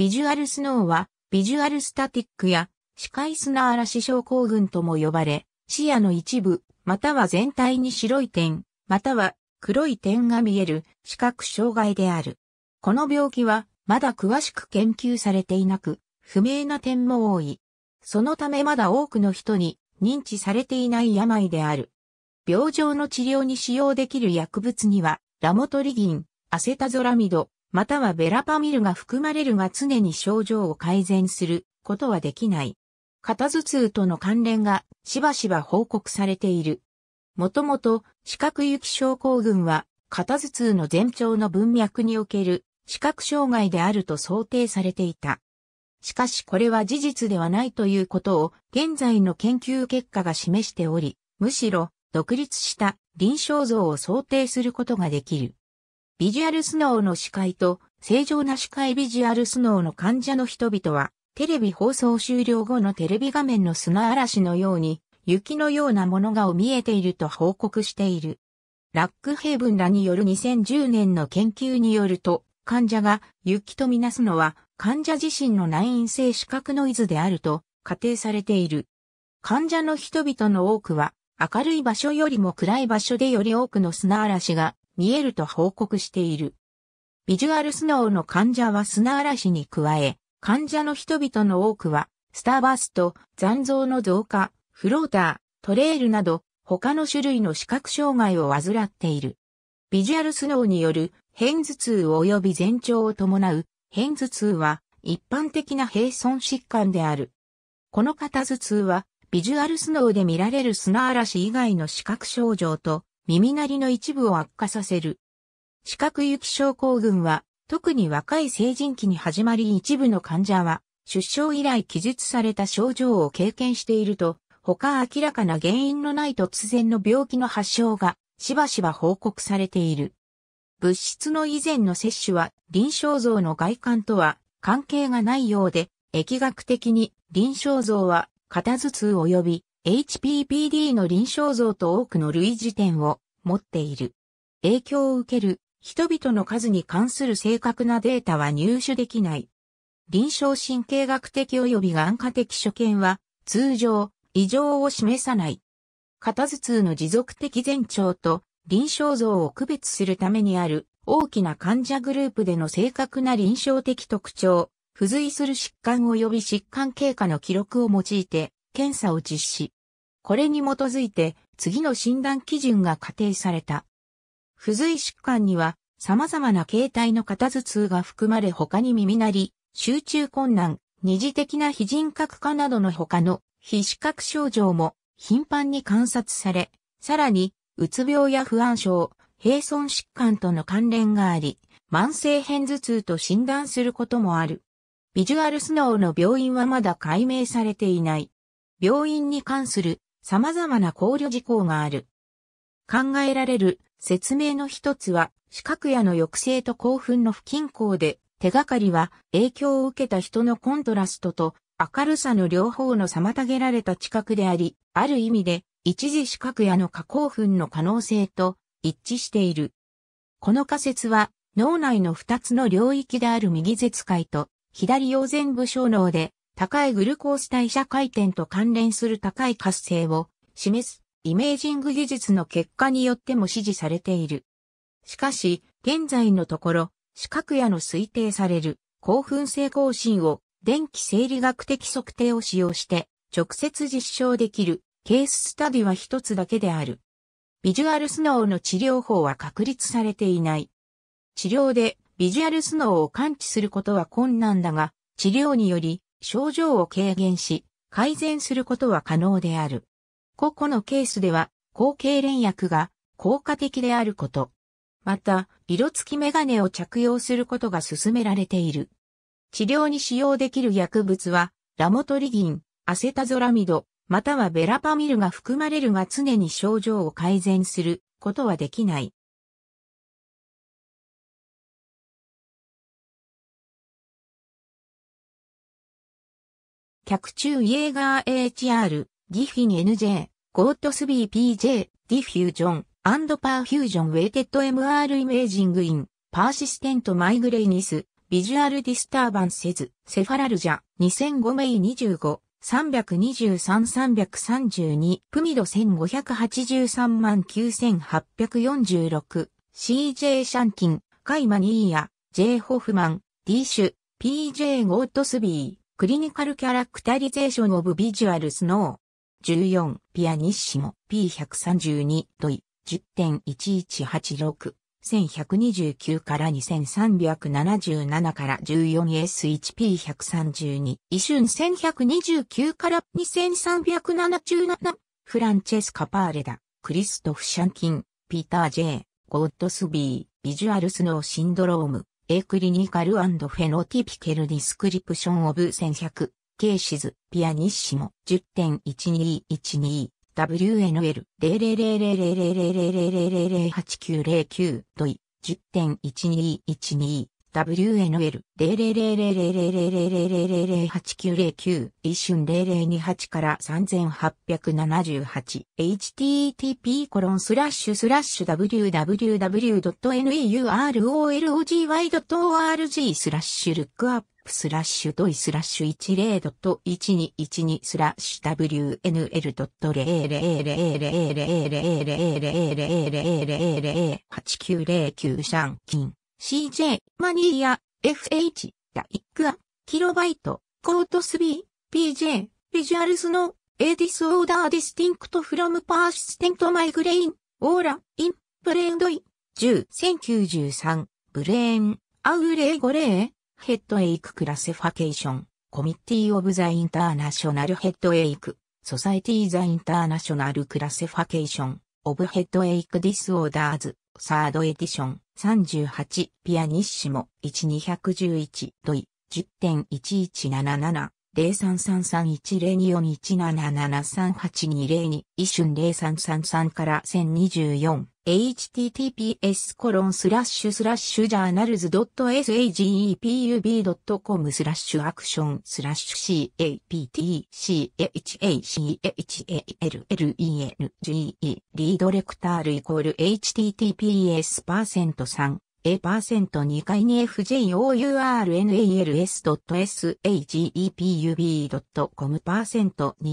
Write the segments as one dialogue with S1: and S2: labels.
S1: ビジュアルスノーは、ビジュアルスタティックや、視界砂嵐症候群とも呼ばれ、視野の一部、または全体に白い点、または黒い点が見える視覚障害である。この病気は、まだ詳しく研究されていなく、不明な点も多い。そのためまだ多くの人に認知されていない病である。病状の治療に使用できる薬物には、ラモトリギン、アセタゾラミド、またはベラパミルが含まれるが常に症状を改善することはできない。肩頭痛との関連がしばしば報告されている。もともと視覚有機症候群は肩頭痛の前兆の文脈における視覚障害であると想定されていた。しかしこれは事実ではないということを現在の研究結果が示しており、むしろ独立した臨床像を想定することができる。ビジュアルスノーの司会と、正常な視界ビジュアルスノーの患者の人々は、テレビ放送終了後のテレビ画面の砂嵐のように、雪のようなものが見えていると報告している。ラックヘイブンらによる2010年の研究によると、患者が雪とみなすのは、患者自身の内因性視覚ノイズであると仮定されている。患者の人々の多くは、明るい場所よりも暗い場所でより多くの砂嵐が見えると報告している。ビジュアルスノーの患者は砂嵐に加え、患者の人々の多くは、スターバースト、残像の増加、フローター、トレールなど、他の種類の視覚障害を患っている。ビジュアルスノーによる偏頭痛及び前兆を伴う偏頭痛は一般的な閉損疾患である。この片頭痛はビジュアルスノーで見られる砂嵐以外の視覚症状と耳鳴りの一部を悪化させる。視覚有機症候群は、特に若い成人期に始まり一部の患者は、出生以来記述された症状を経験していると、他明らかな原因のない突然の病気の発症が、しばしば報告されている。物質の以前の摂取は、臨床像の外観とは関係がないようで、疫学的に臨床像は、肩頭痛及び HPPD の臨床像と多くの類似点を持っている。影響を受ける人々の数に関する正確なデータは入手できない。臨床神経学的及び眼科的所見は通常異常を示さない。肩頭痛の持続的前兆と臨床像を区別するためにある大きな患者グループでの正確な臨床的特徴、付随する疾患及び疾患経過の記録を用いて検査を実施。これに基づいて次の診断基準が仮定された。不随疾患には様々な形態の肩頭痛が含まれ他に耳鳴り、集中困難、二次的な非人格化などの他の非視覚症状も頻繁に観察され、さらに、うつ病や不安症、閉損疾患との関連があり、慢性片頭痛と診断することもある。ビジュアルスノーの病院はまだ解明されていない。病院に関する様々な考慮事項がある。考えられる説明の一つは、視覚やの抑制と興奮の不均衡で、手がかりは影響を受けた人のコントラストと明るさの両方の妨げられた知覚であり、ある意味で一時視覚やの過興奮の可能性と一致している。この仮説は脳内の二つの領域である右舌界と左腰前部小脳で高いグルコース代謝回転と関連する高い活性を示すイメージング技術の結果によっても支持されている。しかし、現在のところ、視覚野の推定される興奮性更新を電気生理学的測定を使用して直接実証できるケーススタディは一つだけである。ビジュアルスノーの治療法は確立されていない。治療でビジュアルスノーを感知することは困難だが、治療により症状を軽減し、改善することは可能である。個々のケースでは、抗痙攣薬が効果的であること。また、色付きメガネを着用することが勧められている。治療に使用できる薬物は、ラモトリギン、アセタゾラミド、またはベラパミルが含まれるが常に症状を改善することはできない。客中イエーガー HR、ディフィン NJ、ゴートスビー PJ、ディフュージョン、アンドパーフュージョンウェイテッド MR イメージングイン、パーシステントマイグレイニス、ビジュアルディスターバンセズ、セファラルジャ、2005メイ25、323-332プミド1583万9846 CJ シャンキン、カイマニーヤ、J ホフマン、D シュ、PJ ゴートスビー、クリニカルキャラクタリゼーションオブビジュアルスノー。14、ピアニッシモ、P132、ドイ、10.1186、1129から2377から 14SP132、イシュン1129から2377、フランチェスカ・パーレダ、クリストフ・シャンキン、ピーター・ジェイ、ゴッドスビー、ビジュアルスノーシンドローム、A Clinical and Phenotypical Description of 1100 Cases Pianissimo 10.1212 WNL 0 0 0 0 0 0 0 8 9 0 9 DOI 10.1212 w n l 0 0 0 0 0 0 0 0 0 8 9零九。一瞬0028から3878 http コロンスラッシュスラッシュ www.neurology.org スラッシュルックアップスラッシュドイスラッシュ10.1212スラッシュ WNL.00000000000008909 シャンキン CJ マニーや FH ダイックアキロバイトコートスビー PJ ビジュアルスノー、エディスオーダーディスティンクトフロムパー e r s i s t e n t migraine, aura, in, b r 10、1093、ブレーン、アウレーゴレー、ヘッドエイククラセファケーション、コミッティオブザインターナショナルヘッドエイク、ソサイティーザインターナショナルクラセファケーション、オブヘッドエイクディスオーダーズ、サードエディション38ピアニッシモ1211ドイ10.1177 0 3 3 3 3 1 0 4 1 7 7 7 3 8 2 0 2一瞬0333から1024 https コロンスラッシュスラッシュジャーナルズ .sagepub.com スラッシュアクションスラッシュ c a p t c h a c h a l l e n g e リードレクタールイコール https パーセント3 A%2 回に f j o u r n a l s s a g e p u b c o m 2 2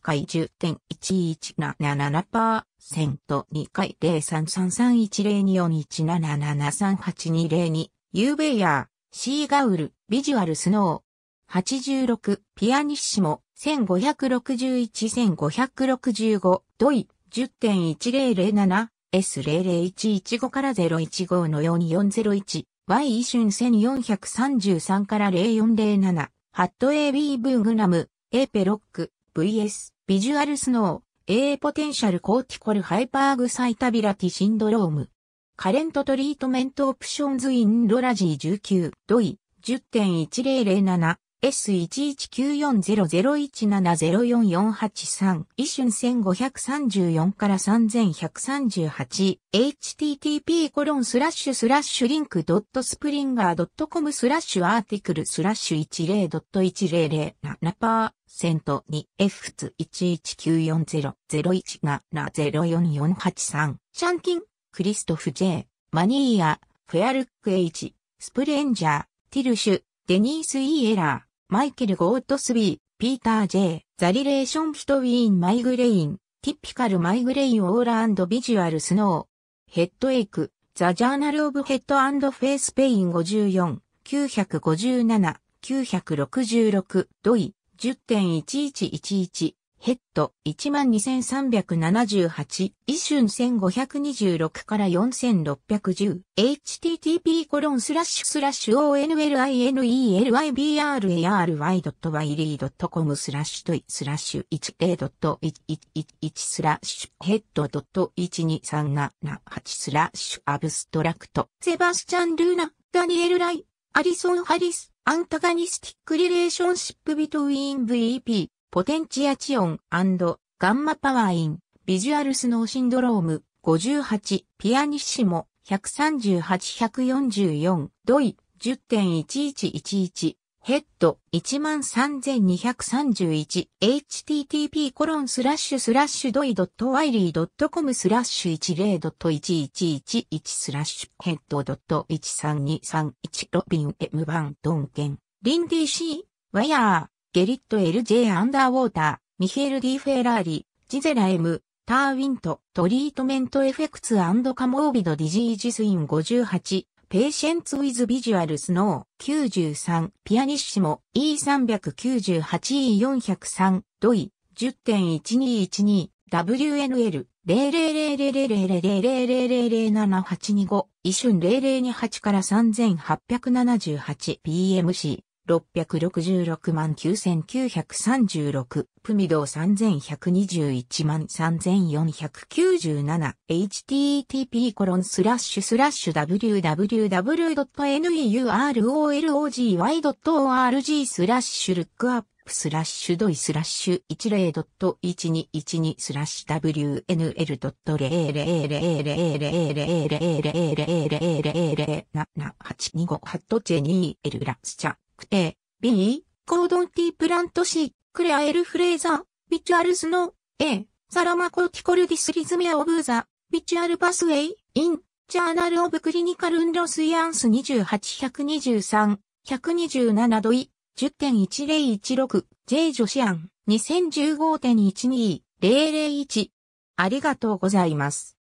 S1: 回 10.1177%2 回0333102417738202ユーベイヤー、シーガウル、ビジュアルスノー。86、ピアニッシモ、1561-1565、ドイ、10.1007、S00115 から015の4401、Y イシュン1433から0407、ハット AB ブーグラム、A ペロック、VS、ビジュアルスノー、A ポテンシャルコーティコルハイパーグサイタビラティシンドローム。カレントトリートメントオプションズインロラジー19、ドイ、10.1007、S119400170448-3、一瞬1534から3138、http コロンスラッシュスラッシュリンクドットスプリンガードットコムスラッシュアーティクルスラッシュ10ドット100.7%に f つ11940-01-70448-3、シャンキン、クリストフ J、マニーア、フェアルック H、スプレンジャー、ティルシュ、デニース・イー・エラー。マイケル・ゴートスビー、ピーター・ジェイ、ザ・リレーション・ヒト・ウィーン・マイグレイン、ティピカル・マイグレイン・オーラビジュアル・スノー、ヘッド・エイク、ザ・ジャーナル・オブ・ヘッド・フェイス・ペイン54、957、966、ドイ、10.1111ヘッド12378、イシュン1526から4610、http コロンスラッシュスラッシュ onlinelibrar.yly.com スラッシュイスラッシュ10.111スラッシュヘッド .12378 スラッシュアブストラクト、セバスチャン・ルーナ、ダニエル・ライ、アリソン・ハリス、アンタガニスティック・リレーションシップ・ビトウィン VP。ポテンチアチオンガンマパワーイン、ビジュアルスノーシンドローム、58、ピアニッシモ、138-144、ドイ、10.1111、ヘッド、13231、http コロンスラッシュスラッシュドイドットワイリードットコムスラッシュ10ドット1111スラッシュヘッドドット13231ロビンエムバンドンケン、リンディシー、ワイヤー、ゲリット LJ アンダーウォーター、ミヒル・ディ・フェラーリ、ジゼラ M、ターウィント、トリートメントエフェクツカモービド・ディジージスイン58、ペーシェンツ・ウィズ・ビジュアル・スノー、93、ピアニッシモ、E398、E403、ドイ、10.1212、WNL、0 0 0 0 0 0 0 0 7 8 2 5一瞬0028から 3878PMC、666万9936、プミド3121万3497、http コロンスラッシュスラッシュ www.neurology.org スラッシュルックアップスラッシュドイスラッシュ10.1212スラッシュ w n l 0 0 0 0 0 0 0 0 0 0 0 0 0 0 0 0 0 0 0 0 0 0 0 0 0 0 0クテ B、コードンティープラント C、クレアエルフレーザー、ビチュアルスノー、A、サラマコティコルディスリズミアオブーザ、ビチュアルパスウェイ、イン、ジャーナルオブクリニカルンロスイアンス28123、127度イ、10.1016、J ジョシアン、2015.12、001。ありがとうございます。